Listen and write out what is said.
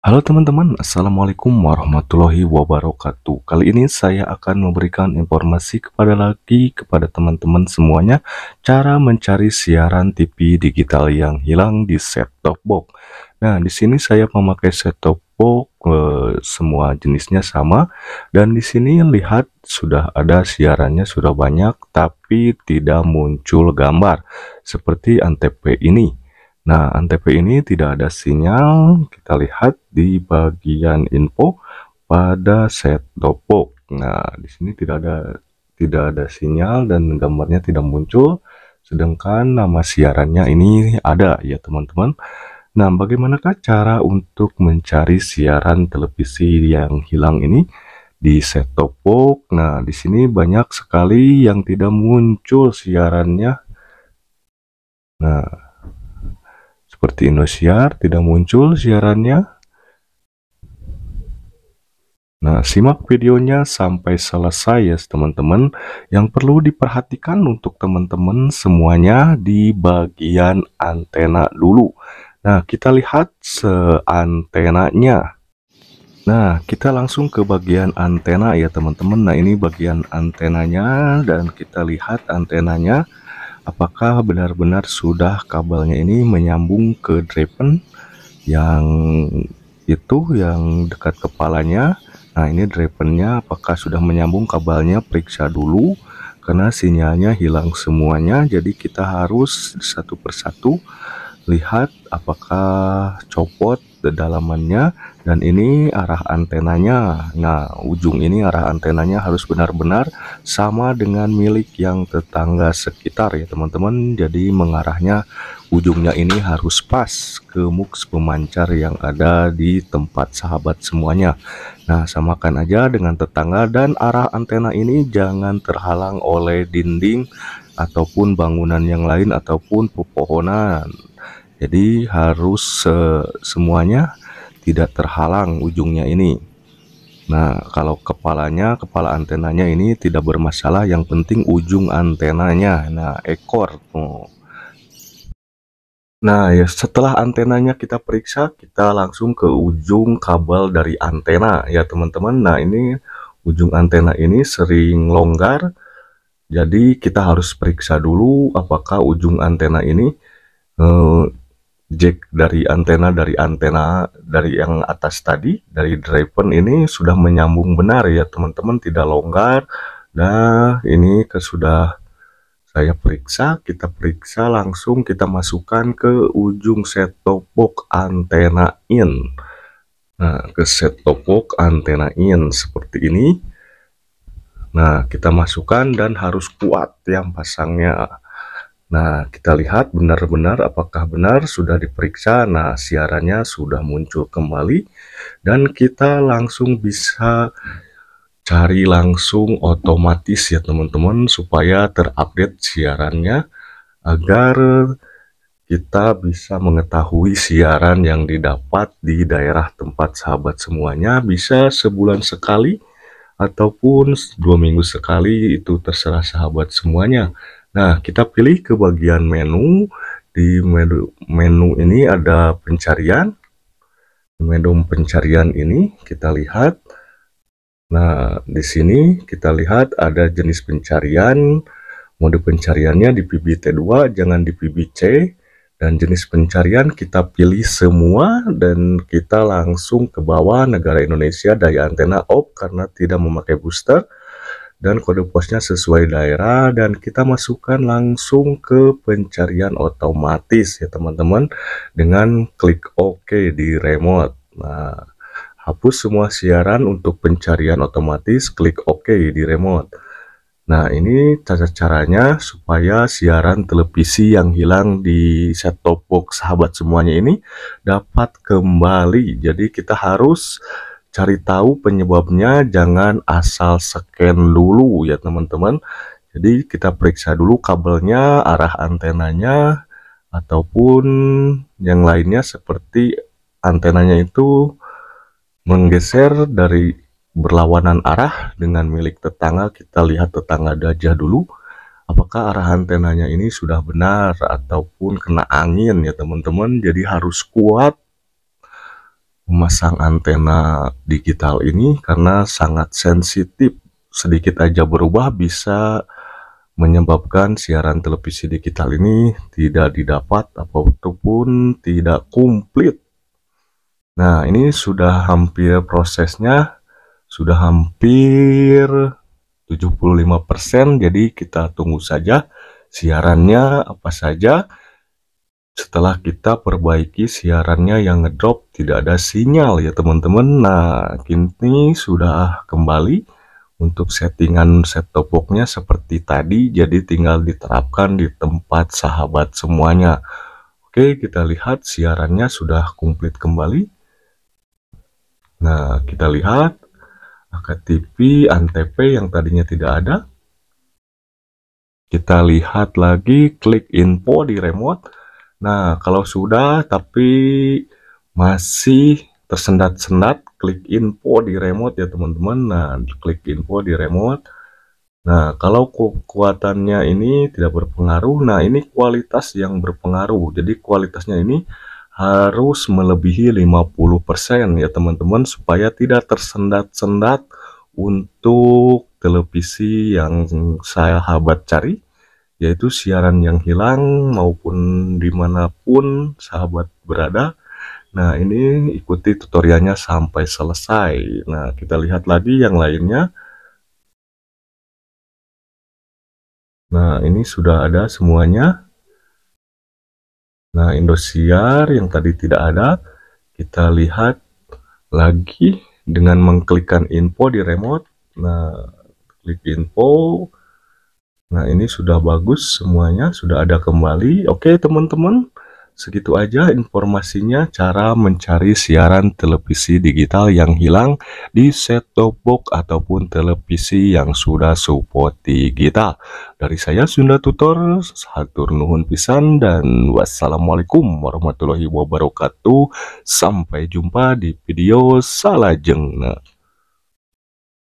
Halo teman-teman, Assalamualaikum warahmatullahi wabarakatuh Kali ini saya akan memberikan informasi kepada lagi kepada teman-teman semuanya Cara mencari siaran TV digital yang hilang di set-top box Nah, di sini saya memakai set-top box e, semua jenisnya sama Dan di sini lihat sudah ada siarannya sudah banyak Tapi tidak muncul gambar Seperti antep ini Nah, Antv ini tidak ada sinyal. Kita lihat di bagian info pada set dopok. Nah, di sini tidak ada tidak ada sinyal dan gambarnya tidak muncul. Sedangkan nama siarannya ini ada ya, teman-teman. Nah, bagaimanakah cara untuk mencari siaran televisi yang hilang ini? di set top Nah, di sini banyak sekali yang tidak muncul siarannya. Nah, seperti Indosiar tidak muncul siarannya. Nah, simak videonya sampai selesai ya teman-teman. Yang perlu diperhatikan untuk teman-teman semuanya di bagian antena dulu. Nah, kita lihat seantenanya. Nah, kita langsung ke bagian antena ya teman-teman. Nah, ini bagian antenanya dan kita lihat antenanya apakah benar-benar sudah kabelnya ini menyambung ke drapen yang itu yang dekat kepalanya nah ini drapennya apakah sudah menyambung kabelnya periksa dulu karena sinyalnya hilang semuanya jadi kita harus satu persatu lihat apakah copot kedalamannya dan ini arah antenanya nah ujung ini arah antenanya harus benar-benar sama dengan milik yang tetangga sekitar ya teman-teman jadi mengarahnya ujungnya ini harus pas ke mux pemancar yang ada di tempat sahabat semuanya nah samakan aja dengan tetangga dan arah antena ini jangan terhalang oleh dinding ataupun bangunan yang lain ataupun pepohonan jadi harus semuanya tidak terhalang ujungnya ini Nah, kalau kepalanya, kepala antenanya ini tidak bermasalah. Yang penting ujung antenanya. Nah, ekor. tuh. Nah, ya setelah antenanya kita periksa, kita langsung ke ujung kabel dari antena ya, teman-teman. Nah, ini ujung antena ini sering longgar. Jadi, kita harus periksa dulu apakah ujung antena ini eh, jack dari antena dari antena dari yang atas tadi dari driven ini sudah menyambung benar ya teman-teman tidak longgar nah ini sudah saya periksa kita periksa langsung kita masukkan ke ujung set top box antena in nah ke set top box antena in seperti ini Nah, kita masukkan dan harus kuat yang pasangnya. Nah, kita lihat benar-benar apakah benar sudah diperiksa. Nah, siarannya sudah muncul kembali dan kita langsung bisa cari langsung otomatis ya teman-teman supaya terupdate siarannya agar kita bisa mengetahui siaran yang didapat di daerah tempat sahabat semuanya bisa sebulan sekali ataupun dua minggu sekali itu terserah sahabat semuanya. Nah, kita pilih ke bagian menu. Di menu, menu ini ada pencarian. Di menu pencarian ini kita lihat. Nah, di sini kita lihat ada jenis pencarian. Mode pencariannya di PBT2, jangan di PBC. Dan jenis pencarian kita pilih semua dan kita langsung ke bawah negara Indonesia daya antena off karena tidak memakai booster dan kode posnya sesuai daerah dan kita masukkan langsung ke pencarian otomatis ya teman-teman dengan klik OK di remote. Nah, hapus semua siaran untuk pencarian otomatis, klik OK di remote. Nah, ini cara caranya supaya siaran televisi yang hilang di set top box sahabat semuanya ini dapat kembali. Jadi kita harus cari tahu penyebabnya jangan asal scan dulu ya teman-teman jadi kita periksa dulu kabelnya arah antenanya ataupun yang lainnya seperti antenanya itu menggeser dari berlawanan arah dengan milik tetangga kita lihat tetangga dajah dulu apakah arah antenanya ini sudah benar ataupun kena angin ya teman-teman jadi harus kuat memasang antena digital ini karena sangat sensitif. Sedikit aja berubah bisa menyebabkan siaran televisi digital ini tidak didapat ataupun tidak komplit. Nah, ini sudah hampir prosesnya sudah hampir 75%, jadi kita tunggu saja siarannya apa saja setelah kita perbaiki siarannya yang ngedrop, tidak ada sinyal ya teman-teman. Nah, kini sudah kembali untuk settingan set top boxnya seperti tadi jadi tinggal diterapkan di tempat sahabat semuanya oke kita lihat siarannya sudah komplit kembali nah kita lihat AKTV ANTP yang tadinya tidak ada kita lihat lagi klik info di remote Nah, kalau sudah tapi masih tersendat-sendat, klik info di remote ya teman-teman. Nah, klik info di remote. Nah, kalau kekuatannya ini tidak berpengaruh, nah ini kualitas yang berpengaruh. Jadi kualitasnya ini harus melebihi 50% ya teman-teman supaya tidak tersendat-sendat untuk televisi yang saya sahabat cari yaitu siaran yang hilang maupun dimanapun sahabat berada. Nah ini ikuti tutorialnya sampai selesai. Nah kita lihat lagi yang lainnya. Nah ini sudah ada semuanya. Nah Indosiar yang tadi tidak ada kita lihat lagi dengan mengklikkan info di remote. Nah klik info Nah, ini sudah bagus semuanya, sudah ada kembali. Oke, teman-teman, segitu aja informasinya cara mencari siaran televisi digital yang hilang di set-top box ataupun televisi yang sudah support digital. Dari saya Sunda Tutor, hatur nuhun pisan dan wassalamualaikum warahmatullahi wabarakatuh. Sampai jumpa di video salajengna.